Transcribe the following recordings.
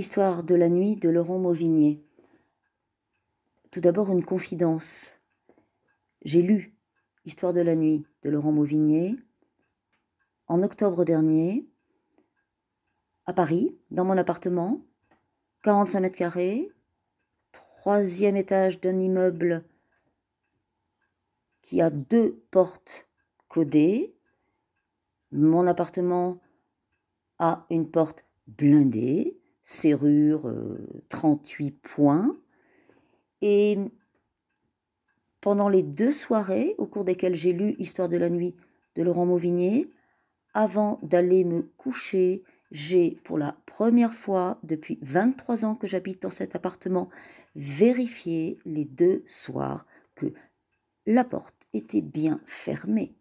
Histoire de la nuit de Laurent Mauvigné. Tout d'abord une confidence. J'ai lu Histoire de la nuit de Laurent Mauvigné en octobre dernier à Paris, dans mon appartement, 45 mètres carrés, troisième étage d'un immeuble qui a deux portes codées. Mon appartement a une porte blindée serrure 38 euh, points. Et pendant les deux soirées au cours desquelles j'ai lu Histoire de la nuit de Laurent Mauvigné, avant d'aller me coucher, j'ai pour la première fois depuis 23 ans que j'habite dans cet appartement vérifié les deux soirs que la porte était bien fermée.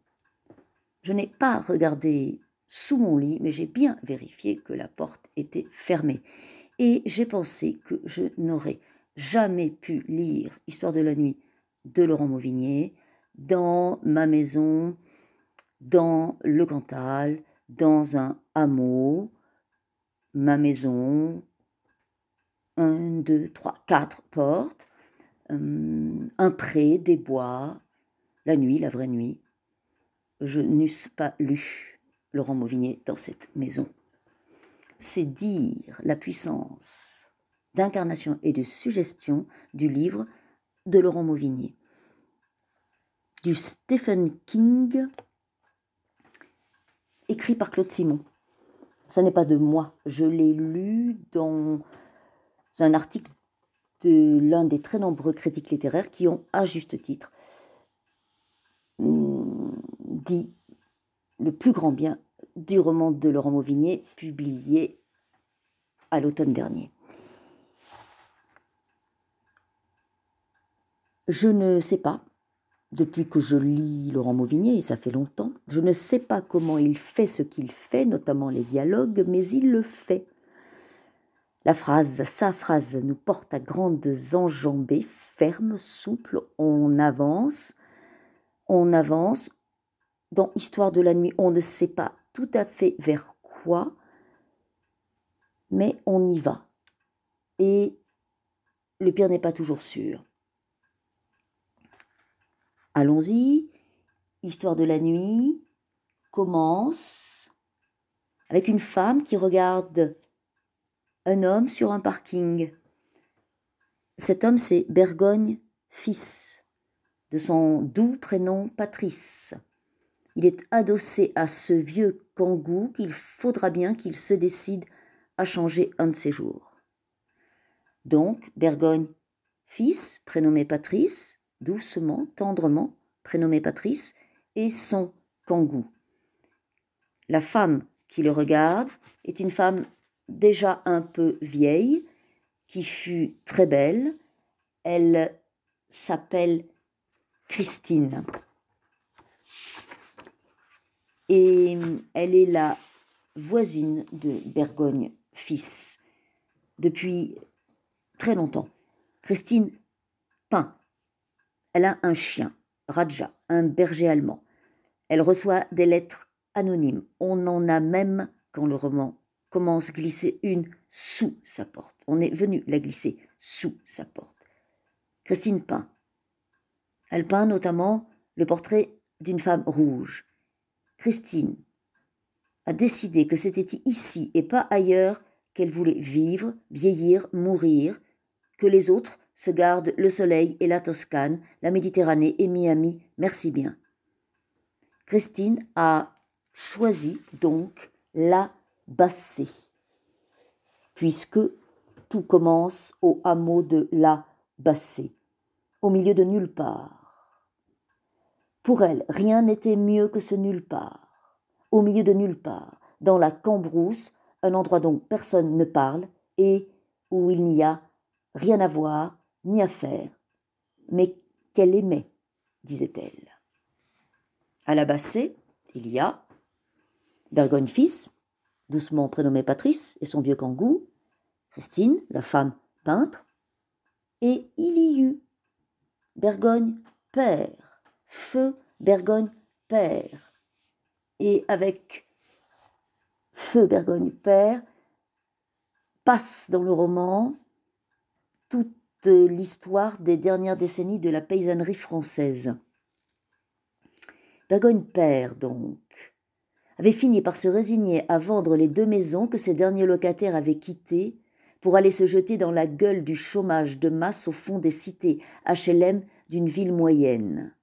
Je n'ai pas regardé sous mon lit, mais j'ai bien vérifié que la porte était fermée. Et j'ai pensé que je n'aurais jamais pu lire Histoire de la nuit de Laurent Mauvigné dans ma maison, dans le Cantal, dans un hameau, ma maison, un, deux, trois, quatre portes, euh, un pré, des bois, la nuit, la vraie nuit. Je n'eusse pas lu Laurent Mauvigné dans cette maison. C'est dire la puissance d'incarnation et de suggestion du livre de Laurent Mauvigné, du Stephen King écrit par Claude Simon. Ça n'est pas de moi, je l'ai lu dans un article de l'un des très nombreux critiques littéraires qui ont, à juste titre, hum, dit le plus grand bien du roman de Laurent Mauvigné, publié à l'automne dernier. Je ne sais pas, depuis que je lis Laurent Mauvigné, et ça fait longtemps, je ne sais pas comment il fait ce qu'il fait, notamment les dialogues, mais il le fait. La phrase, sa phrase nous porte à grandes enjambées, fermes, souples, on avance, on avance, dans Histoire de la nuit. On ne sait pas tout à fait vers quoi, mais on y va. Et le pire n'est pas toujours sûr. Allons-y. Histoire de la nuit commence avec une femme qui regarde un homme sur un parking. Cet homme, c'est Bergogne, fils, de son doux prénom Patrice. Il est adossé à ce vieux kangou qu'il faudra bien qu'il se décide à changer un de ses jours. Donc, Bergogne, fils, prénommé Patrice, doucement, tendrement, prénommé Patrice, et son kangou. La femme qui le regarde est une femme déjà un peu vieille, qui fut très belle. Elle s'appelle Christine et mm, elle est la voisine de Bergogne-Fils depuis très longtemps. Christine peint. Elle a un chien, Raja, un berger allemand. Elle reçoit des lettres anonymes. On en a même, quand le roman commence, glisser une sous sa porte. On est venu la glisser sous sa porte. Christine peint. Elle peint notamment le portrait d'une femme rouge, Christine a décidé que c'était ici et pas ailleurs qu'elle voulait vivre, vieillir, mourir, que les autres se gardent le soleil et la Toscane, la Méditerranée et Miami, merci bien. Christine a choisi donc la Bassée, puisque tout commence au hameau de la Bassée, au milieu de nulle part pour elle, rien n'était mieux que ce nulle part. Au milieu de nulle part, dans la cambrousse, un endroit dont personne ne parle et où il n'y a rien à voir ni à faire, mais qu'elle aimait, disait-elle. À la Bassée, il y a Bergogne-Fils, doucement prénommé Patrice, et son vieux kangou, Christine, la femme peintre, et il y eut Bergogne-Père, feu Bergogne père. Et avec feu Bergogne père, passe dans le roman toute l'histoire des dernières décennies de la paysannerie française. Bergogne père, donc, avait fini par se résigner à vendre les deux maisons que ses derniers locataires avaient quittées pour aller se jeter dans la gueule du chômage de masse au fond des cités HLM d'une ville moyenne.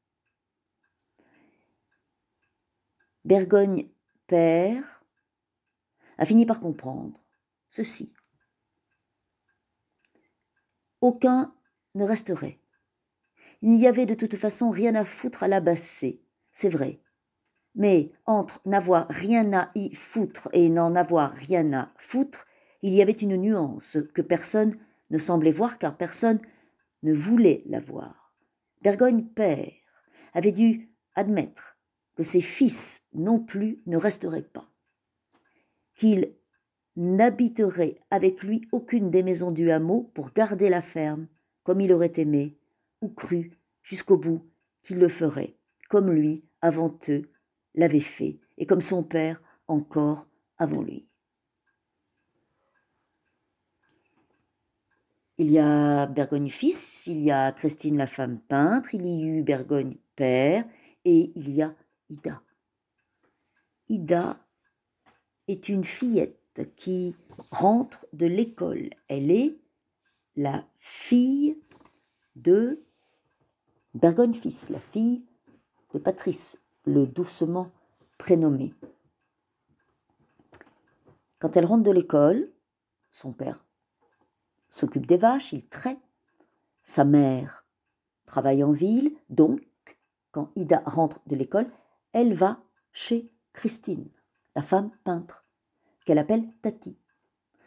Bergogne père a fini par comprendre ceci. Aucun ne resterait. Il n'y avait de toute façon rien à foutre à l'abasser c'est vrai. Mais entre n'avoir rien à y foutre et n'en avoir rien à foutre, il y avait une nuance que personne ne semblait voir car personne ne voulait la voir. Bergogne père avait dû admettre que ses fils non plus ne resteraient pas, qu'il n'habiterait avec lui aucune des maisons du hameau pour garder la ferme, comme il aurait aimé, ou cru, jusqu'au bout, qu'il le ferait, comme lui, avant eux, l'avait fait, et comme son père, encore, avant lui. Il y a Bergogne fils, il y a Christine la femme peintre, il y eut Bergogne père, et il y a Ida. Ida est une fillette qui rentre de l'école. Elle est la fille de Bergonfis, la fille de Patrice, le doucement prénommé. Quand elle rentre de l'école, son père s'occupe des vaches, il traite. Sa mère travaille en ville, donc quand Ida rentre de l'école, elle va chez Christine, la femme peintre, qu'elle appelle Tati.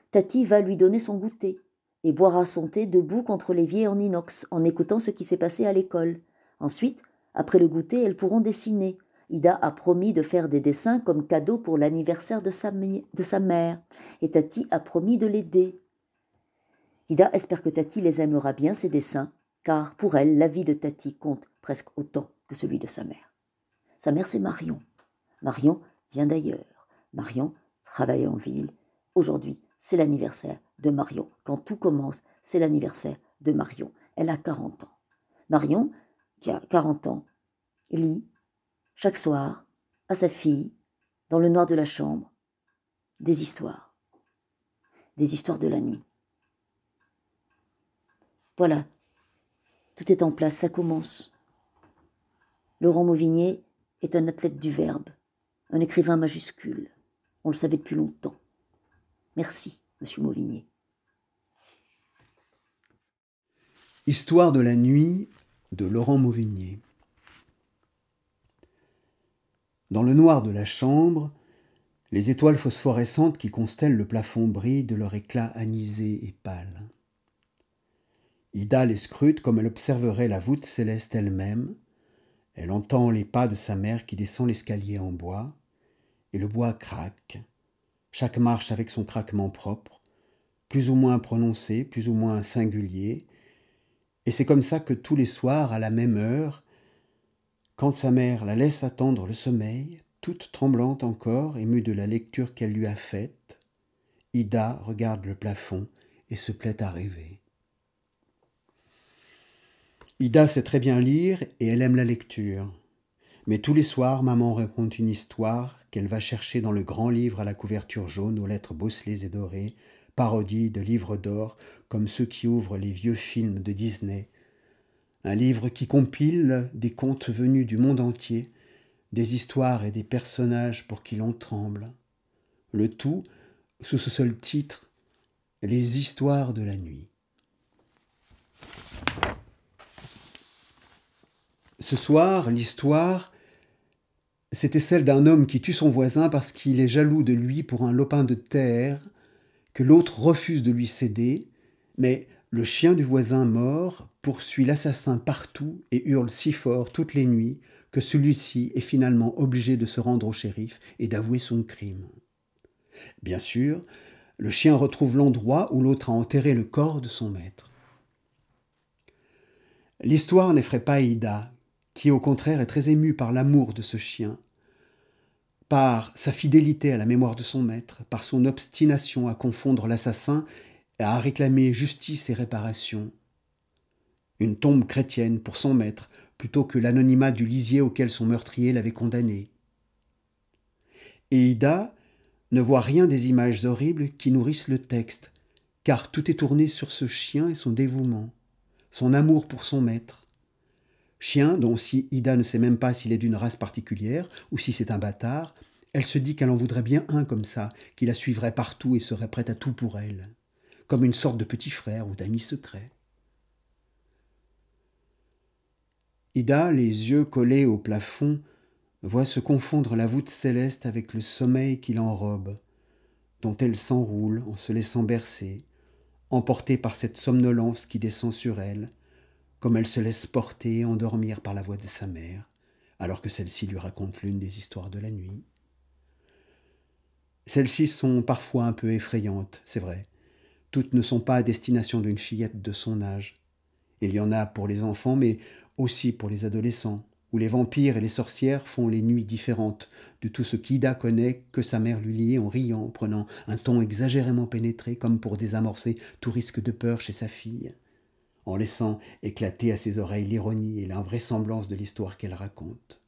Tati va lui donner son goûter et boira son thé debout contre l'évier en inox en écoutant ce qui s'est passé à l'école. Ensuite, après le goûter, elles pourront dessiner. Ida a promis de faire des dessins comme cadeau pour l'anniversaire de sa, mère, et Tati a promis de l'aider. Ida espère que Tati les aimera bien, ses dessins, car pour elle, la vie de Tati compte presque autant que celui de sa mère. Sa mère, c'est Marion. Marion vient d'ailleurs. Marion travaille en ville. Aujourd'hui, c'est l'anniversaire de Marion. Quand tout commence, c'est l'anniversaire de Marion. Elle a 40 ans. Marion, qui a 40 ans, lit chaque soir à sa fille, dans le noir de la chambre, des histoires. Des histoires de la nuit. Voilà, tout est en place, ça commence. Laurent Mauvigné est un athlète du verbe, un écrivain majuscule. On le savait depuis longtemps. Merci, monsieur Mauvigné. Histoire de la nuit de Laurent Mauvigné. Dans le noir de la chambre, les étoiles phosphorescentes qui constellent le plafond brillent de leur éclat anisé et pâle. Ida les scrute comme elle observerait la voûte céleste elle-même, elle entend les pas de sa mère qui descend l'escalier en bois, et le bois craque, chaque marche avec son craquement propre, plus ou moins prononcé, plus ou moins singulier, et c'est comme ça que tous les soirs, à la même heure, quand sa mère la laisse attendre le sommeil, toute tremblante encore, émue de la lecture qu'elle lui a faite, Ida regarde le plafond et se plaît à rêver. Ida sait très bien lire et elle aime la lecture. Mais tous les soirs, maman raconte une histoire qu'elle va chercher dans le grand livre à la couverture jaune aux lettres bosselées et dorées, parodie de livres d'or comme ceux qui ouvrent les vieux films de Disney. Un livre qui compile des contes venus du monde entier, des histoires et des personnages pour qui l'on tremble. Le tout sous ce seul titre, Les histoires de la nuit. Ce soir, l'histoire, c'était celle d'un homme qui tue son voisin parce qu'il est jaloux de lui pour un lopin de terre que l'autre refuse de lui céder, mais le chien du voisin mort poursuit l'assassin partout et hurle si fort toutes les nuits que celui-ci est finalement obligé de se rendre au shérif et d'avouer son crime. Bien sûr, le chien retrouve l'endroit où l'autre a enterré le corps de son maître. L'histoire n'effraie pas Ida, qui au contraire est très ému par l'amour de ce chien, par sa fidélité à la mémoire de son maître, par son obstination à confondre l'assassin et à réclamer justice et réparation. Une tombe chrétienne pour son maître, plutôt que l'anonymat du lisier auquel son meurtrier l'avait condamné. Et Ida ne voit rien des images horribles qui nourrissent le texte, car tout est tourné sur ce chien et son dévouement, son amour pour son maître, chien dont si Ida ne sait même pas s'il est d'une race particulière ou si c'est un bâtard, elle se dit qu'elle en voudrait bien un comme ça, qui la suivrait partout et serait prête à tout pour elle, comme une sorte de petit frère ou d'ami secret. Ida, les yeux collés au plafond, voit se confondre la voûte céleste avec le sommeil qui l'enrobe, dont elle s'enroule en se laissant bercer, emportée par cette somnolence qui descend sur elle, comme elle se laisse porter et endormir par la voix de sa mère, alors que celle-ci lui raconte l'une des histoires de la nuit. Celles-ci sont parfois un peu effrayantes, c'est vrai. Toutes ne sont pas à destination d'une fillette de son âge. Il y en a pour les enfants, mais aussi pour les adolescents, où les vampires et les sorcières font les nuits différentes de tout ce qu'Ida connaît, que sa mère lui lit en riant, prenant un ton exagérément pénétré, comme pour désamorcer tout risque de peur chez sa fille en laissant éclater à ses oreilles l'ironie et l'invraisemblance de l'histoire qu'elle raconte.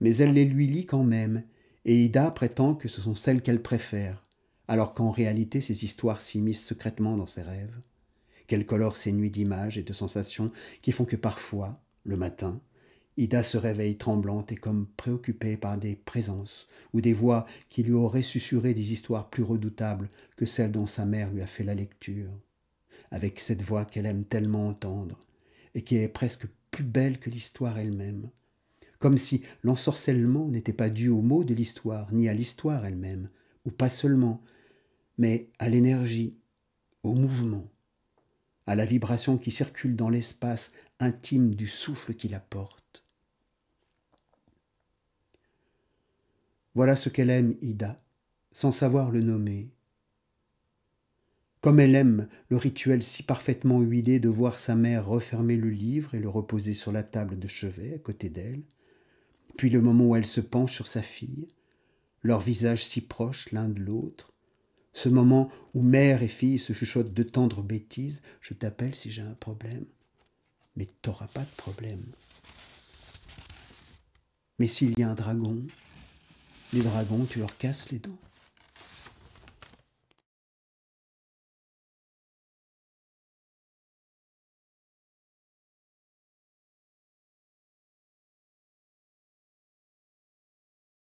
Mais elle les lui lit quand même, et Ida prétend que ce sont celles qu'elle préfère, alors qu'en réalité ces histoires s'immiscent secrètement dans ses rêves, qu'elle colore ses nuits d'images et de sensations qui font que parfois, le matin, Ida se réveille tremblante et comme préoccupée par des présences ou des voix qui lui auraient susurré des histoires plus redoutables que celles dont sa mère lui a fait la lecture avec cette voix qu'elle aime tellement entendre, et qui est presque plus belle que l'histoire elle-même, comme si l'ensorcellement n'était pas dû aux mots de l'histoire, ni à l'histoire elle-même, ou pas seulement, mais à l'énergie, au mouvement, à la vibration qui circule dans l'espace intime du souffle qui la porte. Voilà ce qu'elle aime, Ida, sans savoir le nommer, comme elle aime le rituel si parfaitement huilé de voir sa mère refermer le livre et le reposer sur la table de chevet à côté d'elle, puis le moment où elle se penche sur sa fille, leurs visages si proches l'un de l'autre, ce moment où mère et fille se chuchotent de tendres bêtises, je t'appelle si j'ai un problème, mais t'auras pas de problème. Mais s'il y a un dragon, les dragons, tu leur casses les dents.